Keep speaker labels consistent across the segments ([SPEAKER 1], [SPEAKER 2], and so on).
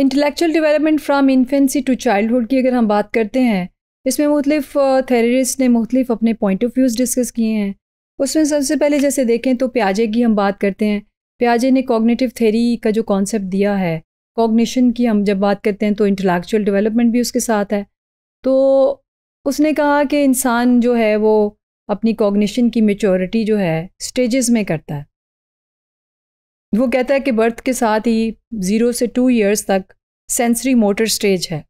[SPEAKER 1] Intellectual development from infancy to childhood की अगर हम बात करते हैं इसमें मुख्तफ थेरेरिस्ट ने मुख्तफ अपने पॉइंट ऑफ व्यूज़ डिस्कस किए हैं उसमें सबसे पहले जैसे देखें तो प्याजे की हम बात करते हैं प्याजे ने कॉग्निटिव थेरी का जो कॉन्सेप्ट दिया है कॉग्निशन की हम जब बात करते हैं तो इंटेलेक्चुअल डेवलपमेंट भी उसके साथ है तो उसने कहा कि इंसान जो है वो अपनी कॉग्निशन की मेचोरिटी जो है स्टेजेस में करता है वो कहता है कि बर्थ के साथ ही ज़ीरो से टू ईयर्स तक सेंसरी मोटर स्टेज है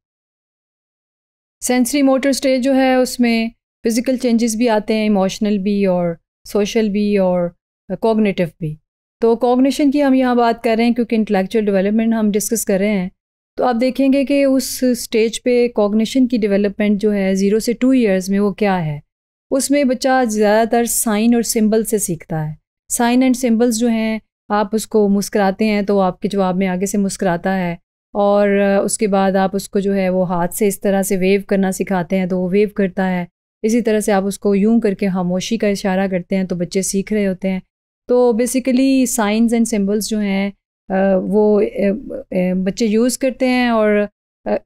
[SPEAKER 1] सेंसरी मोटर स्टेज जो है उसमें फिज़िकल चेंजेस भी आते हैं इमोशनल भी और सोशल भी और कॉग्निटिव भी तो कॉग्निशन की हम यहाँ बात कर रहे हैं क्योंकि इंटेलेक्चुअल डेवलपमेंट हम डिस्कस कर रहे हैं तो आप देखेंगे कि उस स्टेज पे कॉग्निशन की डेवलपमेंट जो है ज़ीरो से टू इयर्स में वो क्या है उसमें बच्चा ज़्यादातर साइन और सिंबल से सीखता है साइन एंड सिंबल्स जो हैं आप उसको मुस्कराते हैं तो आपके जवाब में आगे से मुस्कराता है और उसके बाद आप उसको जो है वो हाथ से इस तरह से वेव करना सिखाते हैं तो वो वेव करता है इसी तरह से आप उसको यूं करके खामोशी का इशारा करते हैं तो बच्चे सीख रहे होते हैं तो बेसिकली साइंस एंड सिम्बल्स जो हैं वो बच्चे यूज़ करते हैं और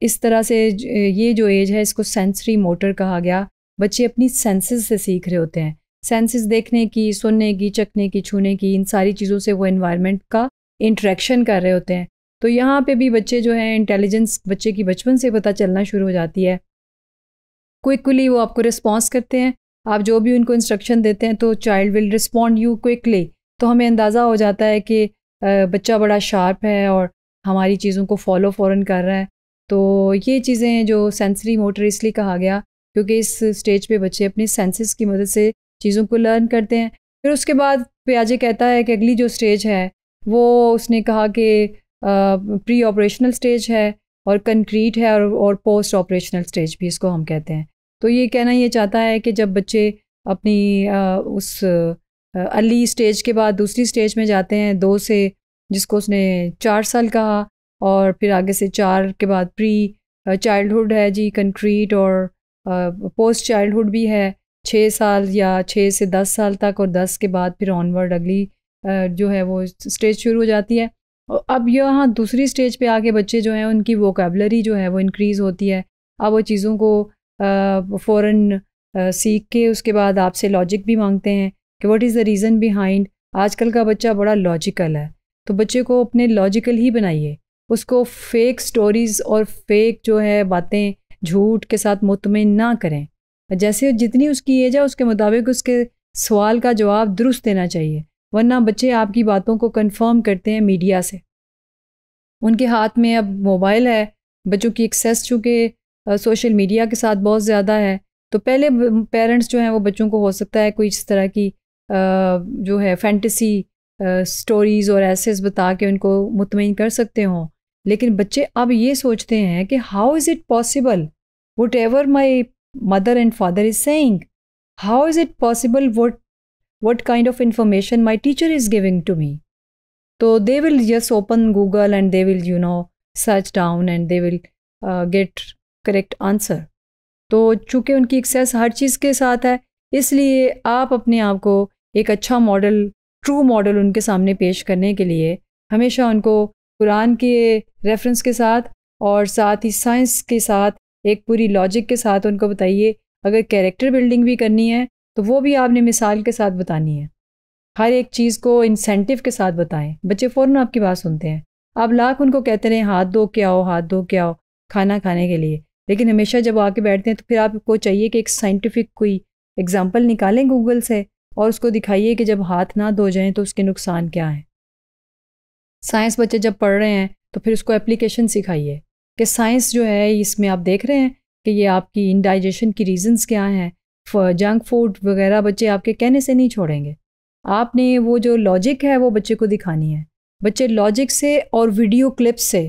[SPEAKER 1] इस तरह से ये जो एज है इसको सेंसरी मोटर कहा गया बच्चे अपनी सेंसेस से सीख रहे होते हैं सेंसेस देखने की सुनने की चखने की छूने की इन सारी चीज़ों से वो इन्वायरमेंट का इंट्रैक्शन कर रहे होते हैं तो यहाँ पे भी बच्चे जो हैं इंटेलिजेंस बच्चे की बचपन से पता चलना शुरू हो जाती है क्विकली वो आपको रिस्पॉन्स करते हैं आप जो भी उनको इंस्ट्रक्शन देते हैं तो child will respond you quickly तो हमें अंदाज़ा हो जाता है कि बच्चा बड़ा शार्प है और हमारी चीज़ों को फॉलो फ़ौर कर रहा है तो ये चीज़ें जो सेंसरी मोटर इसलिए कहा गया क्योंकि इस स्टेज पे बच्चे अपने सेंसेस की मदद से चीज़ों को लर्न करते हैं फिर उसके बाद प्याजे कहता है कि अगली जो स्टेज है वो उसने कहा कि प्री ऑपरेशनल स्टेज है और कंक्रीट है और और पोस्ट ऑपरेशनल स्टेज भी इसको हम कहते हैं तो ये कहना ये चाहता है कि जब बच्चे अपनी आ, उस अली स्टेज के बाद दूसरी स्टेज में जाते हैं दो से जिसको उसने चार साल कहा और फिर आगे से चार के बाद प्री चाइल्डहुड है जी कंक्रीट और पोस्ट चाइल्डहुड भी है छः साल या छः से दस साल तक और दस के बाद फिर ऑनवर्ड अगली जो है वो स्टेज शुरू हो जाती है और अब यहाँ दूसरी स्टेज पे आके बच्चे जो हैं उनकी वोकेबलरी जो है वो इंक्रीज़ होती है अब वो चीज़ों को फ़ौर सीख के उसके बाद आपसे लॉजिक भी मांगते हैं कि what is the reason behind आजकल का बच्चा बड़ा लॉजिकल है तो बच्चे को अपने लॉजिकल ही बनाइए उसको फेक स्टोरीज़ और फेक जो है बातें झूठ के साथ मुतमिन ना करें जैसे जितनी उसकी एज है उसके मुताबिक उसके सवाल का जवाब दुरुस्त देना चाहिए वरना बच्चे आपकी बातों को कंफर्म करते हैं मीडिया से उनके हाथ में अब मोबाइल है बच्चों की एक्सेस चूँकि सोशल मीडिया के साथ बहुत ज़्यादा है तो पहले पेरेंट्स जो हैं वो बच्चों को हो सकता है कोई इस तरह की आ, जो है फैंटसी स्टोरीज़ और ऐसेस बता के उनको मुतमिन कर सकते हों लेकिन बच्चे अब ये सोचते हैं कि how is it possible whatever my mother and father is saying. How is it possible what what kind of information my teacher is giving to me? So they will just open Google and they will, you know, search down and they will uh, get correct answer तो चूंकि उनकी access हर चीज़ के साथ है इसलिए आप अपने आप को एक अच्छा मॉडल ट्रू मॉडल उनके सामने पेश करने के लिए हमेशा उनको कुरान के रेफरेंस के साथ और साथ ही साइंस के साथ एक पूरी लॉजिक के साथ उनको बताइए अगर कैरेक्टर बिल्डिंग भी करनी है तो वो भी आपने मिसाल के साथ बतानी है हर एक चीज़ को इंसेंटिव के साथ बताएं बच्चे फ़ौर आपकी बात सुनते हैं आप लाख उनको कहते रहें हाथ धो के आओ हाथ धो के आओ खाना खाने के लिए लेकिन हमेशा जब आके बैठते हैं तो फिर आपको चाहिए कि एक साइंटिफिक कोई एग्ज़ाम्पल निकालें गूगल से और उसको दिखाइए कि जब हाथ ना धो जाएँ तो उसके नुकसान क्या हैं साइंस बच्चे जब पढ़ रहे हैं तो फिर उसको एप्लीकेशन सिखाइए कि साइंस जो है इसमें आप देख रहे हैं कि ये आपकी इनडाइजेशन की रीज़न्स क्या हैं जंक फूड वगैरह बच्चे आपके कहने से नहीं छोड़ेंगे आपने वो जो लॉजिक है वो बच्चे को दिखानी है बच्चे लॉजिक से और वीडियो क्लिप्स से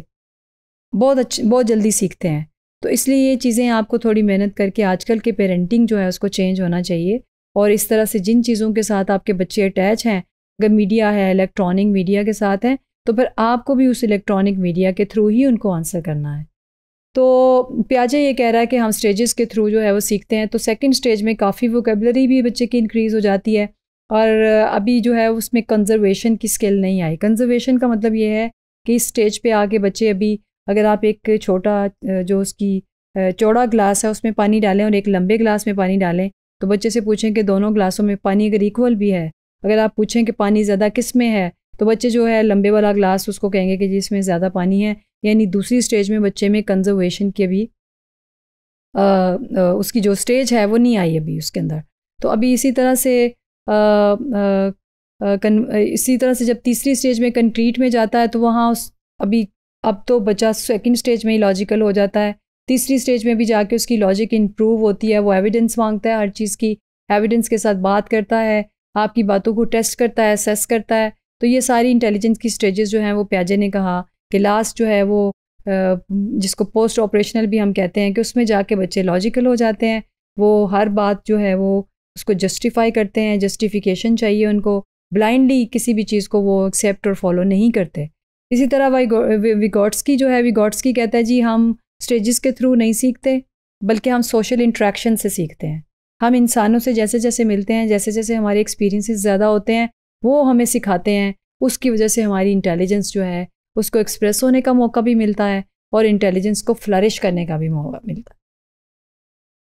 [SPEAKER 1] बहुत अच्छे बहुत जल्दी सीखते हैं तो इसलिए ये चीज़ें आपको थोड़ी मेहनत करके आजकल के पेरेंटिंग जो है उसको चेंज होना चाहिए और इस तरह से जिन चीज़ों के साथ आपके बच्चे अटैच हैं अगर मीडिया है इलेक्ट्रॉनिक मीडिया के साथ हैं तो फिर आपको भी उस इलेक्ट्रॉनिक मीडिया के थ्रू ही उनको आंसर करना है तो प्याजा ये कह रहा है कि हम स्टेजेस के थ्रू जो है वो सीखते हैं तो सेकंड स्टेज में काफ़ी वोकेबलरी भी बच्चे की इंक्रीज़ हो जाती है और अभी जो है उसमें कंजर्वेशन की स्किल नहीं आई कंजर्वेशन का मतलब ये है कि इस स्टेज पे आके बच्चे अभी अगर आप एक छोटा जो उसकी चौड़ा ग्लास है उसमें पानी डालें और एक लंबे ग्लास में पानी डालें तो बच्चे से पूछें कि दोनों ग्लासों में पानी अगर इक्वल भी है अगर आप पूछें कि पानी ज़्यादा किस में है तो बच्चे जो है लंबे वाला ग्लास उसको कहेंगे कि जिसमें ज़्यादा पानी है यानी दूसरी स्टेज में बच्चे में कंजर्वेशन की अभी आ, आ, उसकी जो स्टेज है वो नहीं आई अभी उसके अंदर तो अभी इसी तरह से आ, आ, कन, इसी तरह से जब तीसरी स्टेज में कंक्रीट में जाता है तो वहाँ उस अभी अब तो बच्चा सेकंड स्टेज में ही लॉजिकल हो जाता है तीसरी स्टेज में भी जाके उसकी लॉजिक इम्प्रूव होती है वो एविडेंस मांगता है हर चीज़ की एविडेंस के साथ बात करता है आपकी बातों को टेस्ट करता है असेस करता है तो ये सारी इंटेलिजेंस की स्टेजेस जो हैं वो प्याजे ने कहा कि लास्ट जो है वो जिसको पोस्ट ऑपरेशनल भी हम कहते हैं कि उसमें जाके बच्चे लॉजिकल हो जाते हैं वो हर बात जो है वो उसको जस्टिफाई करते हैं जस्टिफिकेशन चाहिए उनको ब्लाइंडली किसी भी चीज़ को वो एक्सेप्ट और फॉलो नहीं करते इसी तरह वाई की जो है की कहता है जी हम स्टेजेस के थ्रू नहीं सीखते बल्कि हम सोशल इंट्रैक्शन से सीखते हैं हम इंसानों से जैसे जैसे मिलते हैं जैसे जैसे हमारे एक्सपीरियंसेस ज़्यादा होते हैं वो हमें सिखाते हैं उसकी वजह से हमारी इंटेलिजेंस जो है उसको एक्सप्रेस होने का मौका भी मिलता है और इंटेलिजेंस को फ्लरिश करने का भी मौका मिलता है